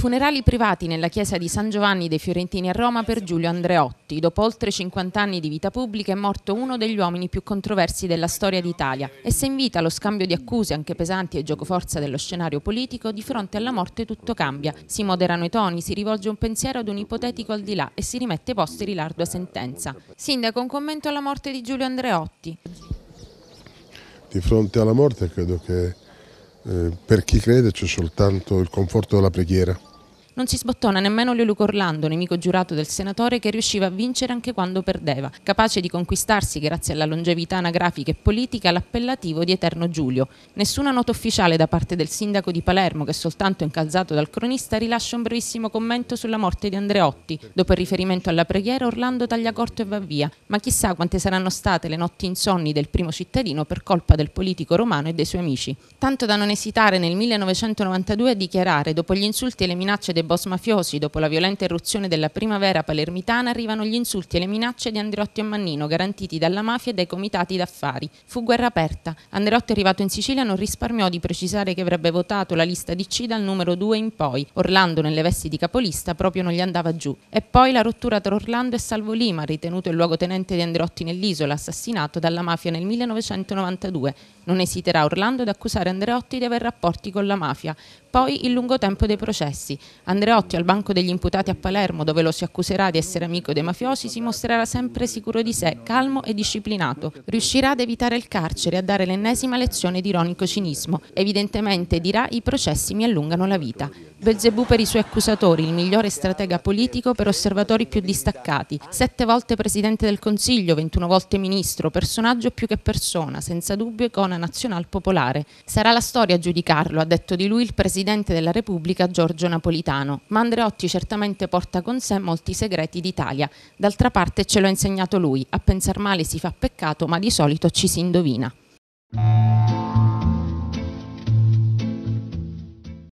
Funerali privati nella chiesa di San Giovanni dei Fiorentini a Roma per Giulio Andreotti. Dopo oltre 50 anni di vita pubblica è morto uno degli uomini più controversi della storia d'Italia e se invita lo scambio di accuse anche pesanti e giocoforza dello scenario politico, di fronte alla morte tutto cambia. Si moderano i toni, si rivolge un pensiero ad un ipotetico al di là e si rimette posteri l'ardua sentenza. Sindaco, un commento alla morte di Giulio Andreotti. Di fronte alla morte credo che eh, per chi crede c'è soltanto il conforto della preghiera non si sbottona nemmeno Leoluco Orlando, nemico giurato del senatore che riusciva a vincere anche quando perdeva, capace di conquistarsi, grazie alla longevità anagrafica e politica, l'appellativo di Eterno Giulio. Nessuna nota ufficiale da parte del sindaco di Palermo, che soltanto incalzato dal cronista rilascia un brevissimo commento sulla morte di Andreotti. Dopo il riferimento alla preghiera, Orlando taglia corto e va via, ma chissà quante saranno state le notti insonni del primo cittadino per colpa del politico romano e dei suoi amici. Tanto da non esitare nel 1992 a dichiarare, dopo gli insulti e le minacce dei boss mafiosi, dopo la violenta irruzione della primavera palermitana, arrivano gli insulti e le minacce di Andreotti e Mannino, garantiti dalla mafia e dai comitati d'affari. Fu guerra aperta. Andreotti, arrivato in Sicilia, non risparmiò di precisare che avrebbe votato la lista di C dal numero 2 in poi. Orlando, nelle vesti di capolista, proprio non gli andava giù. E poi la rottura tra Orlando e Salvo Lima, ritenuto il luogotenente di Andreotti nell'isola, assassinato dalla mafia nel 1992. Non esiterà Orlando ad accusare Andreotti di aver rapporti con la mafia. Poi il lungo tempo dei processi. Andreotti al banco degli imputati a Palermo, dove lo si accuserà di essere amico dei mafiosi, si mostrerà sempre sicuro di sé, calmo e disciplinato. Riuscirà ad evitare il carcere e a dare l'ennesima lezione di ironico cinismo. Evidentemente dirà i processi mi allungano la vita. Belzebù per i suoi accusatori, il migliore stratega politico per osservatori più distaccati, sette volte presidente del Consiglio, 21 volte ministro, personaggio più che persona, senza dubbio icona nazional popolare. Sarà la storia a giudicarlo, ha detto di lui il presidente della Repubblica Giorgio Napolitano italiano, ma Andreotti certamente porta con sé molti segreti d'Italia. D'altra parte ce l'ha insegnato lui, a pensar male si fa peccato, ma di solito ci si indovina.